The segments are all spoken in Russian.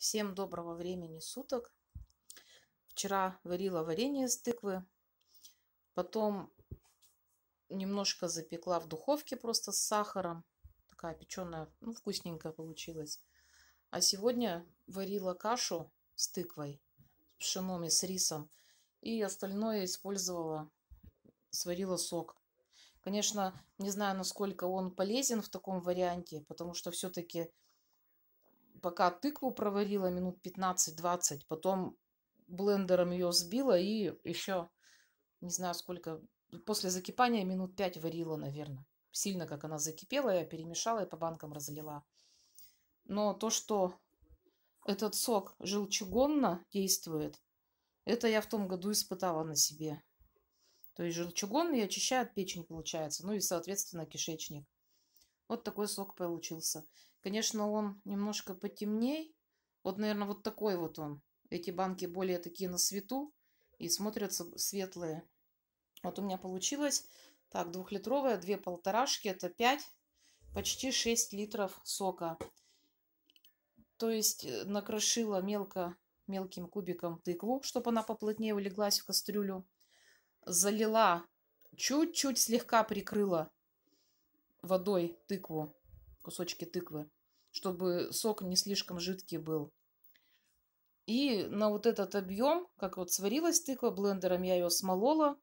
Всем доброго времени суток. Вчера варила варенье из тыквы. Потом немножко запекла в духовке просто с сахаром. Такая печеная, ну, вкусненькая получилась. А сегодня варила кашу с тыквой, с пшеном и с рисом. И остальное использовала, сварила сок. Конечно, не знаю, насколько он полезен в таком варианте, потому что все-таки пока тыкву проварила минут 15-20, потом блендером ее сбила и еще, не знаю сколько, после закипания минут 5 варила, наверное. Сильно, как она закипела, я перемешала и по банкам разлила. Но то, что этот сок желчегонно действует, это я в том году испытала на себе. То есть желчегонный очищает печень, получается, ну и, соответственно, кишечник. Вот такой сок получился. Конечно, он немножко потемней. Вот, наверное, вот такой вот он. Эти банки более такие на свету и смотрятся светлые. Вот у меня получилось. Так, двухлитровая, две полторашки, это 5, почти 6 литров сока. То есть э, накрошила мелко, мелким кубиком тыкву, чтобы она поплотнее улеглась в кастрюлю. Залила, чуть-чуть слегка прикрыла водой тыкву, кусочки тыквы, чтобы сок не слишком жидкий был. И на вот этот объем, как вот сварилась тыква, блендером я ее смолола,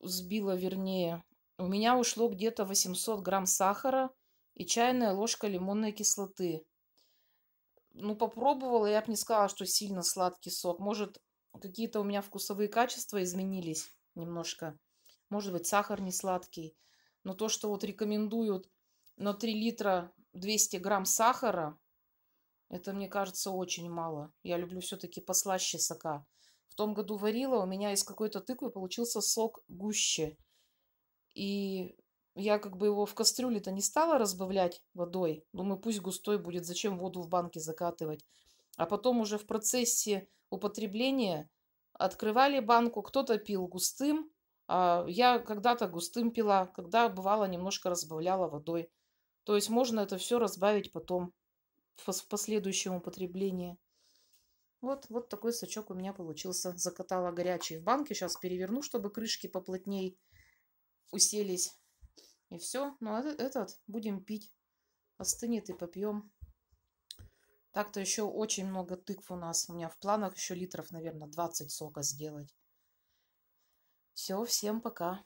сбила вернее. У меня ушло где-то 800 грамм сахара и чайная ложка лимонной кислоты. Ну, попробовала, я бы не сказала, что сильно сладкий сок. Может, какие-то у меня вкусовые качества изменились немножко. Может быть, сахар не сладкий. Но то, что вот рекомендуют на 3 литра 200 грамм сахара, это, мне кажется, очень мало. Я люблю все-таки послаще сока. В том году варила, у меня из какой-то тыквы получился сок гуще. И я как бы его в кастрюле-то не стала разбавлять водой. Думаю, пусть густой будет, зачем воду в банке закатывать. А потом уже в процессе употребления открывали банку, кто-то пил густым, а, я когда-то густым пила, когда бывало немножко разбавляла водой. То есть можно это все разбавить потом в последующем употреблении. Вот, вот такой сачок у меня получился. Закатала горячий в банке. Сейчас переверну, чтобы крышки поплотней уселись. И все. Ну, а э, этот будем пить. Остынет и попьем. Так-то еще очень много тыкв у нас. У меня в планах еще литров, наверное, 20 сока сделать все всем пока